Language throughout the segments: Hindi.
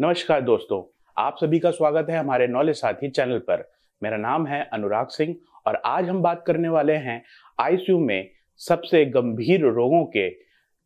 नमस्कार दोस्तों आप सभी का स्वागत है हमारे नॉलेज साथी चैनल पर मेरा नाम है अनुराग सिंह और आज हम बात करने वाले हैं आईसीयू में सबसे गंभीर रोगों के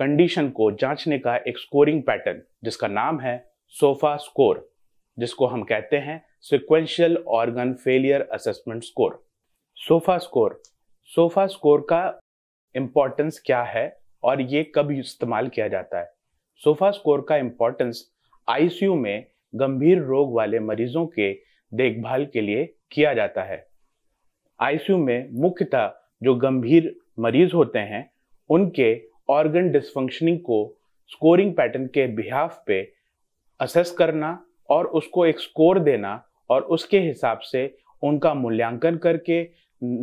कंडीशन को जांचने का एक स्कोरिंग पैटर्न जिसका नाम है सोफा स्कोर जिसको हम कहते हैं sequential organ failure assessment score SOFA score SOFA score का इम्पोर्टेंस क्या है और ये कब इस्तेमाल किया जाता है सोफा स्कोर का इम्पोर्टेंस आईसीयू में गंभीर रोग वाले मरीजों के देखभाल के लिए किया जाता है आईसीयू में मुख्यतः जो गंभीर मरीज होते हैं उनके ऑर्गन डिस्फंक्शनिंग को स्कोरिंग पैटर्न के बिहाफ पे असेस करना और उसको एक स्कोर देना और उसके हिसाब से उनका मूल्यांकन करके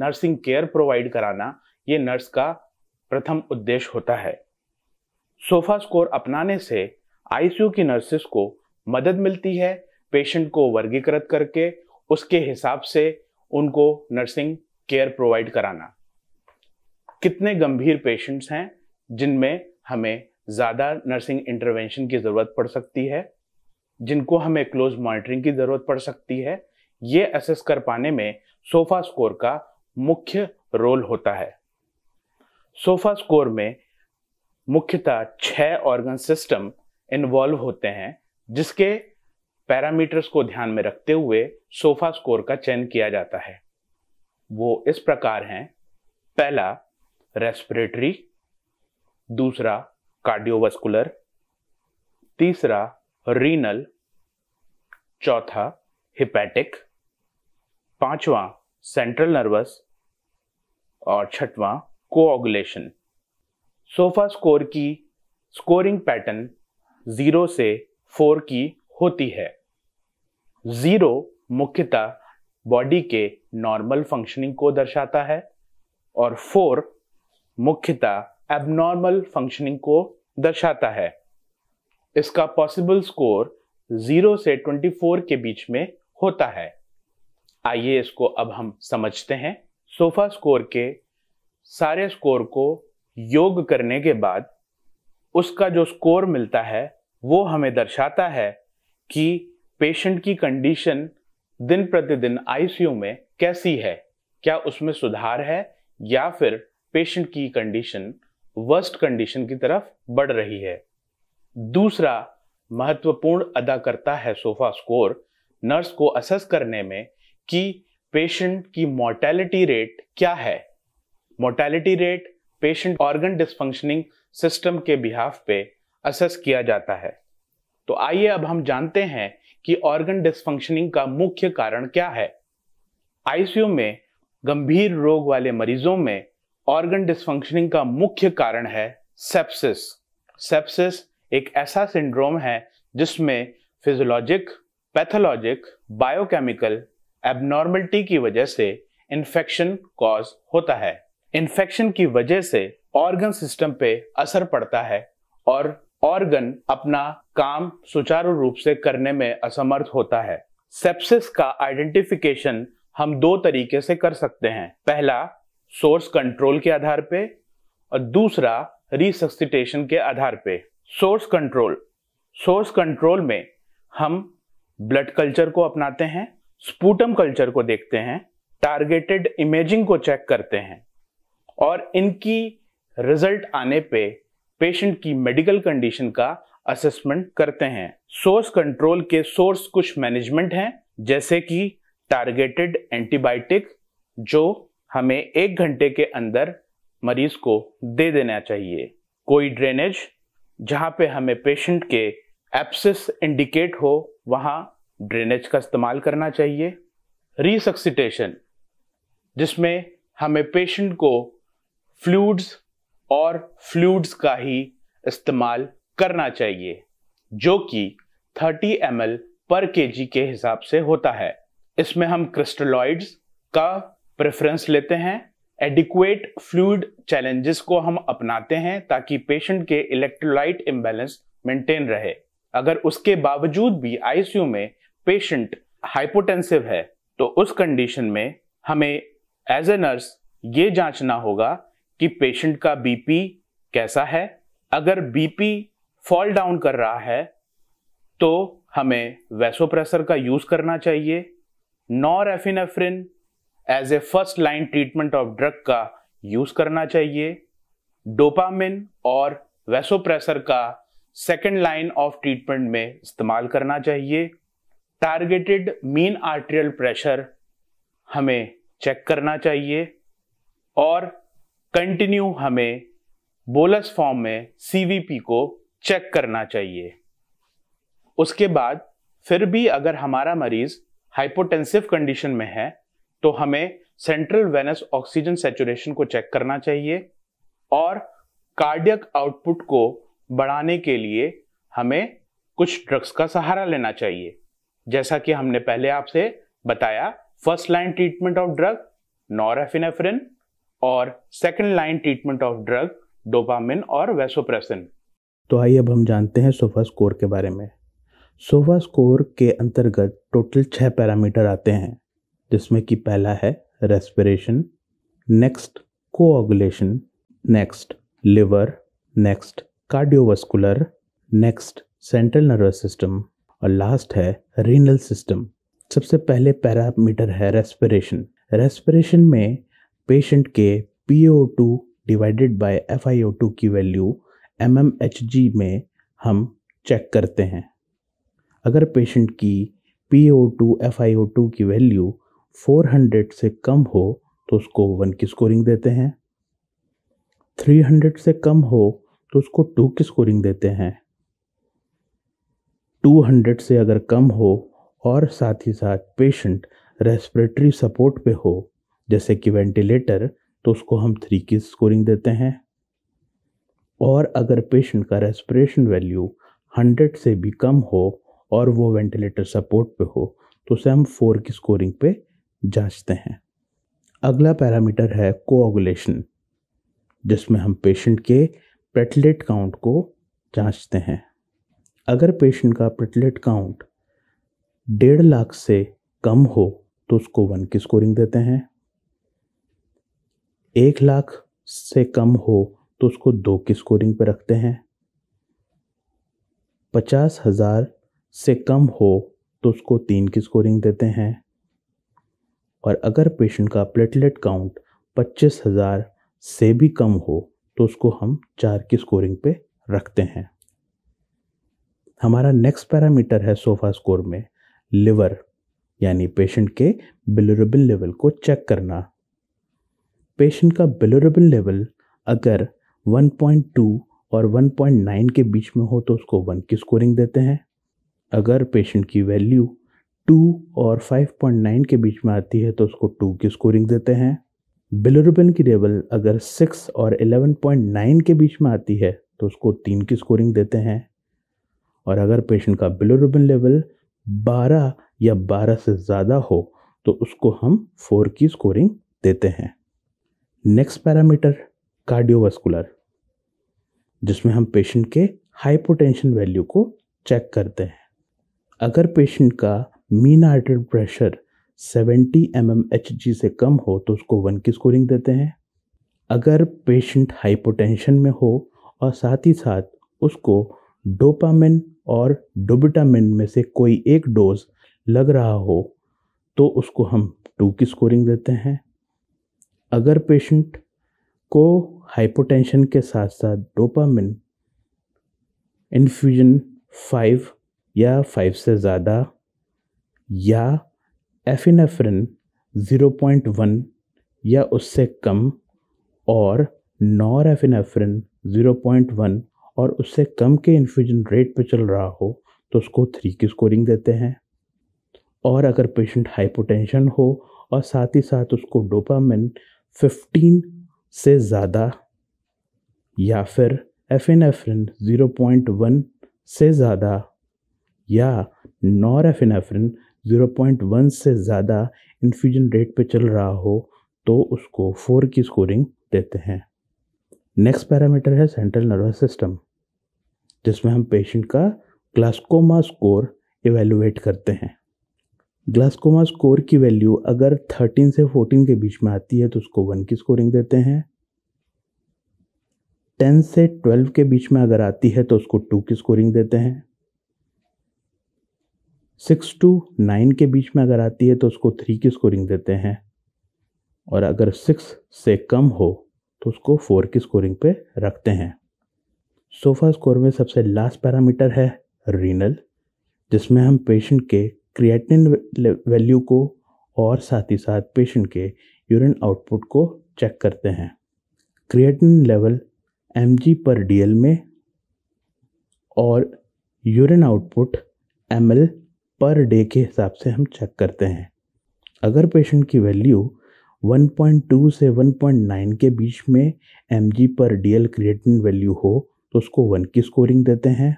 नर्सिंग केयर प्रोवाइड कराना ये नर्स का प्रथम उद्देश्य होता है सोफा स्कोर अपनाने से आईसीयू की नर्सेस को मदद मिलती है पेशेंट को वर्गीकृत करके उसके हिसाब से उनको नर्सिंग केयर प्रोवाइड कराना कितने गंभीर पेशेंट्स हैं जिनमें हमें ज़्यादा नर्सिंग इंटरवेंशन की ज़रूरत पड़ सकती है जिनको हमें क्लोज मॉनिटरिंग की ज़रूरत पड़ सकती है ये असेस कर पाने में सोफा स्कोर का मुख्य रोल होता है सोफा स्कोर में मुख्यतः छह ऑर्गन सिस्टम इन्वॉल्व होते हैं जिसके पैरामीटर्स को ध्यान में रखते हुए सोफा स्कोर का चयन किया जाता है वो इस प्रकार हैं पहला रेस्पिरेटरी दूसरा कार्डियोवास्कुलर तीसरा रीनल चौथा हिपैटिक पांचवा सेंट्रल नर्वस और छठवां कोऑगुलेशन सोफा स्कोर की स्कोरिंग पैटर्न जीरो से फोर की होती है जीरो मुख्यतः बॉडी के नॉर्मल फंक्शनिंग को दर्शाता है और फोर मुख्यतः एबनॉर्मल फंक्शनिंग को दर्शाता है इसका पॉसिबल स्कोर जीरो से ट्वेंटी फोर के बीच में होता है आइए इसको अब हम समझते हैं सोफा स्कोर के सारे स्कोर को योग करने के बाद उसका जो स्कोर मिलता है वो हमें दर्शाता है कि पेशेंट की कंडीशन दिन प्रतिदिन आईसीयू में कैसी है क्या उसमें सुधार है या फिर पेशेंट की कंडीशन वर्स्ट कंडीशन की तरफ बढ़ रही है दूसरा महत्वपूर्ण अदा करता है सोफा स्कोर नर्स को असेस करने में कि पेशेंट की मोर्टेलिटी रेट क्या है mortality rate patient organ dysfunctioning system के बिहाफ पे असेस किया जाता है तो आइए अब हम जानते हैं कि ऑर्गन डिसफंक्शनिंग का मुख्य कारण क्या है आईसीयू में गंभीर रोग वाले मरीजों में ऑर्गन डिसफंक्शनिंग का मुख्य कारण है सेप्सिस सेप्सिस एक ऐसा सिंड्रोम है जिसमें फिजियोलॉजिक पैथोलॉजिक बायोकेमिकल एबनॉर्मलिटी की वजह से इन्फेक्शन कॉज होता है इन्फेक्शन की वजह से ऑर्गन सिस्टम पे असर पड़ता है और ऑर्गन अपना काम सुचारू रूप से करने में असमर्थ होता है सेप्सिस का आइडेंटिफिकेशन हम दो तरीके से कर सकते हैं पहला सोर्स कंट्रोल के आधार पे और दूसरा रिसक्सिटेशन के आधार पे सोर्स कंट्रोल सोर्स कंट्रोल में हम ब्लड कल्चर को अपनाते हैं स्पूटम कल्चर को देखते हैं टारगेटेड इमेजिंग को चेक करते हैं और इनकी रिजल्ट आने पे पेशेंट की मेडिकल कंडीशन का असेसमेंट करते हैं सोर्स कंट्रोल के सोर्स कुछ मैनेजमेंट हैं जैसे कि टारगेटेड एंटीबायोटिक जो हमें एक घंटे के अंदर मरीज को दे देना चाहिए कोई ड्रेनेज जहां पे हमें पेशेंट के एप्सिस इंडिकेट हो वहां ड्रेनेज का इस्तेमाल करना चाहिए रिसक्सीटेशन जिसमें हमें पेशेंट को फ्लूड्स और फ्लूड्स का ही इस्तेमाल करना चाहिए जो कि 30 एम पर के के हिसाब से होता है इसमें हम क्रिस्टलॉइड्स का प्रेफरेंस लेते हैं एडिक्वेट फ्लूड चैलेंजेस को हम अपनाते हैं ताकि पेशेंट के इलेक्ट्रोलाइट इम्बेलेंस मेंटेन रहे अगर उसके बावजूद भी आईसीयू में पेशेंट हाइपोटेंसिव है तो उस कंडीशन में हमें एज ए नर्स ये जांचना होगा कि पेशेंट का बीपी कैसा है अगर बीपी फॉल डाउन कर रहा है तो हमें वैसोप्रेसर का यूज करना चाहिए norepinephrine as a first line treatment of drug का यूज करना चाहिए डोपामिन और वैसोप्रेसर का सेकेंड लाइन ऑफ ट्रीटमेंट में इस्तेमाल करना चाहिए टारगेटेड मीन आर्ट्रियल प्रेशर हमें चेक करना चाहिए और कंटिन्यू हमें बोलस फॉर्म में सीवीपी को चेक करना चाहिए उसके बाद फिर भी अगर हमारा मरीज हाइपोटेंसिव कंडीशन में है तो हमें सेंट्रल वेनस ऑक्सीजन सेचुरेशन को चेक करना चाहिए और कार्डियक आउटपुट को बढ़ाने के लिए हमें कुछ ड्रग्स का सहारा लेना चाहिए जैसा कि हमने पहले आपसे बताया first line treatment of drug norepinephrine और second line treatment of drug dopamine और वेसोप्रेसिन तो आइए अब हम जानते हैं सोफा स्कोर के बारे में सोफा स्कोर के अंतर्गत टोटल छः पैरामीटर आते हैं जिसमें कि पहला है respiration next coagulation next liver next cardiovascular next central nervous system और लास्ट है रीनल सिस्टम सबसे पहले पैरामीटर है रेस्पिरेशन रेस्पिरेशन में पेशेंट के P O two divided by F I O two की value M M H G में हम चेक करते हैं अगर पेशेंट की P O two F I O two की वैल्यू 400 से कम हो तो उसको वन की स्कोरिंग देते हैं 300 से कम हो तो उसको टू की स्कोरिंग देते हैं 200 से अगर कम हो और साथ ही साथ पेशेंट रेस्पिरेटरी सपोर्ट पे हो जैसे कि वेंटिलेटर तो उसको हम थ्री की स्कोरिंग देते हैं और अगर पेशेंट का रेस्पिरेशन वैल्यू हंड्रेड से भी कम हो और वो वेंटिलेटर सपोर्ट पे हो तो उसे हम फोर की स्कोरिंग पे जांचते हैं अगला पैरामीटर है कोऑगुलेशन जिसमें हम पेशेंट के प्लेटलेट काउंट को जांचते हैं अगर पेशेंट का प्लेटलेट काउंट डेढ़ लाख से कम हो तो उसको वन की स्कोरिंग देते हैं एक लाख से कम हो तो उसको दो की स्कोरिंग पे रखते हैं पचास हज़ार से कम हो तो उसको तीन की स्कोरिंग देते हैं और अगर पेशेंट का प्लेटलेट काउंट पच्चीस हज़ार से भी कम हो तो उसको हम चार की स्कोरिंग पे रखते हैं हमारा नेक्स्ट पैरामीटर है सोफा स्कोर में लिवर यानी पेशेंट के बिलोरेबल लेवल को चेक करना पेशेंट का बिलोरेबल लेवल अगर 1.2 और 1.9 के बीच में हो तो उसको 1 की स्कोरिंग देते हैं अगर पेशेंट की वैल्यू 2 और 5.9 के बीच में आती है तो उसको 2 की स्कोरिंग देते हैं बिलरुबिन की लेवल अगर 6 और 11.9 के बीच में आती है तो उसको 3 की स्कोरिंग देते हैं और अगर पेशेंट का बिलरुबिन लेवल 12 या 12 से ज़्यादा हो तो उसको हम 4 की स्कोरिंग देते हैं नेक्स्ट पैरामीटर कार्डियोवास्कुलर जिसमें हम पेशेंट के हाइपोटेंशन वैल्यू को चेक करते हैं अगर पेशेंट का mean arterial pressure 70 M M H G से कम हो तो उसको वन की स्कोरिंग देते हैं अगर पेशेंट हाइपोटेंशन में हो और साथ ही साथ उसको डोपामिन और डोबिटामिन में से कोई एक डोज लग रहा हो तो उसको हम टू की स्कोरिंग देते हैं अगर पेशेंट को हाइपोटेंशन के साथ साथ डोपामिन इन्फ्यूजन फाइव या फाइव से ज़्यादा या एफिनेफ्रिन ज़ीरो पॉइंट वन या उससे कम और norepinephrine zero point one और उससे कम के इन्फ्यूजन रेट पर चल रहा हो तो उसको थ्री की स्कोरिंग देते हैं और अगर पेशेंट हाइपोटेंशन हो और साथ ही साथ उसको डोपामिन फिफ्टीन से ज़्यादा या फिर F N zero point one से ज़्यादा या नॉर पॉइंट वन से ज़्यादा इन्फ्यूजन रेट पे चल रहा हो तो उसको फोर की स्कोरिंग देते हैं नेक्स्ट पैरामीटर है सेंट्रल नर्वस सिस्टम जिसमें हम पेशेंट का ग्लास्कोमा स्कोर इवेलुएट करते हैं ग्लास्कोमा स्कोर की वैल्यू अगर 13 से 14 के बीच में आती है तो उसको वन की स्कोरिंग देते हैं 10 से 12 के बीच में अगर आती है तो उसको टू की स्कोरिंग देते हैं सिक्स टू नाइन के बीच में अगर आती है तो उसको थ्री की स्कोरिंग देते हैं और अगर सिक्स से कम हो तो उसको फोर की स्कोरिंग पे रखते हैं सोफा स्कोर में सबसे लास्ट पैरामीटर है रीनल जिसमें हम पेशेंट के क्रिएटिन वैल्यू को और साथ ही साथ पेशेंट के यूरिन आउटपुट को चेक करते हैं creatinine level M per D में और urine output M per day के हिसाब से हम चेक करते हैं अगर पेशेंट की वैल्यू 1.2 से 1.9 के बीच में M per D creatine value हो तो उसको वन की स्कोरिंग देते हैं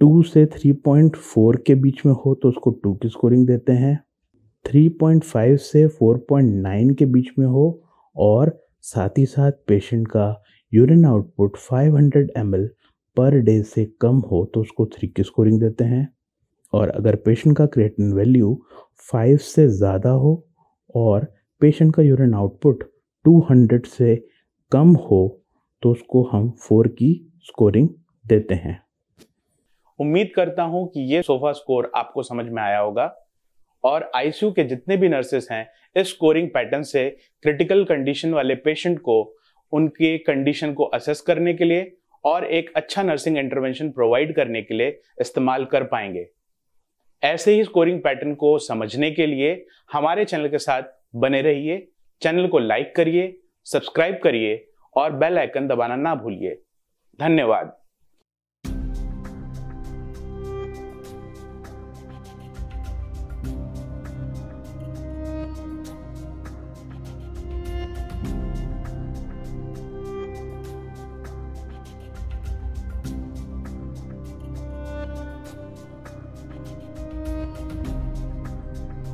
टू से थ्री पॉइंट फोर के बीच में हो तो उसको टू की स्कोरिंग देते हैं थ्री पॉइंट फाइव से फोर पॉइंट नाइन के बीच में हो और साथ ही साथ पेशेंट का urine output five hundred M L per day से कम हो तो उसको थ्री की स्कोरिंग देते हैं और अगर पेशेंट का क्रिएटिन वैल्यू फाइव से ज़्यादा हो और पेशेंट का यूरिन आउटपुट टू हंड्रेड से कम हो तो उसको हम फोर की स्कोरिंग देते हैं उम्मीद करता हूं कि ये सोफा स्कोर आपको समझ में आया होगा और आईसीयू के जितने भी नर्सेस हैं इस स्कोरिंग पैटर्न से क्रिटिकल कंडीशन वाले पेशेंट को उनके कंडीशन को असेस करने के लिए और एक अच्छा नर्सिंग इंटरवेंशन प्रोवाइड करने के लिए इस्तेमाल कर पाएंगे ऐसे ही स्कोरिंग पैटर्न को समझने के लिए हमारे चैनल के साथ बने रहिए चैनल को लाइक करिए सब्सक्राइब करिए और बेल आइकन दबाना ना भूलिए धन्यवाद